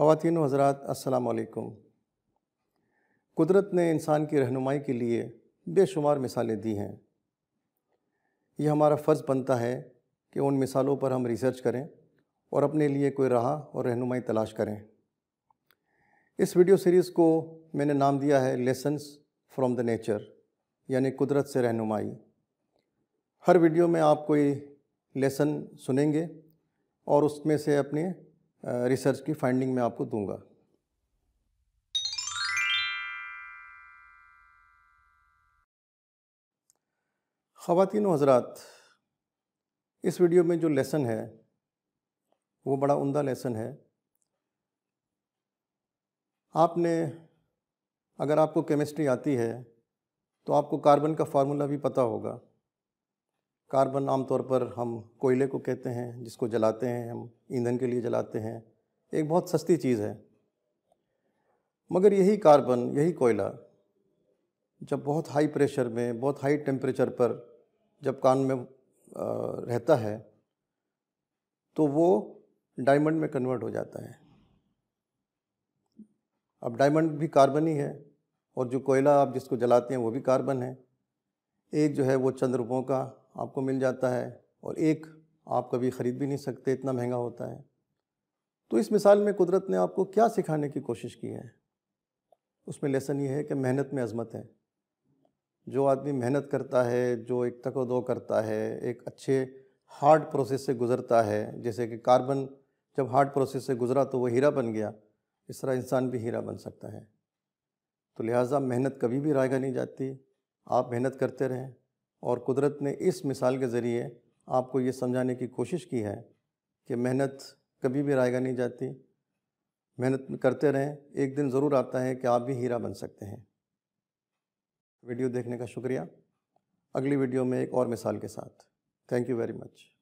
ख़वातिन हज़रात असलकुम कुदरत ने इंसान की रहनुमाई के लिए बेशुमार मिसालें दी हैं यह हमारा फ़र्ज़ बनता है कि उन मिसालों पर हम रिसर्च करें और अपने लिए कोई राह और रहनुमाई तलाश करें इस वीडियो सीरीज़ को मैंने नाम दिया है लेसन्स फ्रॉम द नेचर यानी कुदरत से रहनुमाई हर वीडियो में आप कोई लेसन सुनेंगे और उसमें से अपने रिसर्च की फाइंडिंग मैं आपको दूंगा ख़वातिन हजरात इस वीडियो में जो लेसन है वो बड़ा उमदा लेसन है आपने अगर आपको केमिस्ट्री आती है तो आपको कार्बन का फार्मूला भी पता होगा कार्बन आमतौर पर हम कोयले को कहते हैं जिसको जलाते हैं हम ईंधन के लिए जलाते हैं एक बहुत सस्ती चीज़ है मगर यही कार्बन यही कोयला जब बहुत हाई प्रेशर में बहुत हाई टेम्परेचर पर जब कान में रहता है तो वो डायमंड में कन्वर्ट हो जाता है अब डायमंड भी कार्बन ही है और जो कोयला आप जिसको जलाते हैं वो भी कार्बन है एक जो है वो चंद्रपों का आपको मिल जाता है और एक आप कभी ख़रीद भी नहीं सकते इतना महंगा होता है तो इस मिसाल में कुदरत ने आपको क्या सिखाने की कोशिश की है उसमें लेसन ये है कि मेहनत में अज़मत है जो आदमी मेहनत करता है जो एक दो करता है एक अच्छे हार्ड प्रोसेस से गुज़रता है जैसे कि कार्बन जब हार्ड प्रोसेस से गुज़रा तो वह हीरा बन गया इस तरह इंसान भी हीरा बन सकता है तो लिहाजा मेहनत कभी भी रायगा नहीं जाती आप मेहनत करते रहें और कुदरत ने इस मिसाल के ज़रिए आपको ये समझाने की कोशिश की है कि मेहनत कभी भी रायगा नहीं जाती मेहनत करते रहें एक दिन ज़रूर आता है कि आप भी हीरा बन सकते हैं वीडियो देखने का शुक्रिया अगली वीडियो में एक और मिसाल के साथ थैंक यू वेरी मच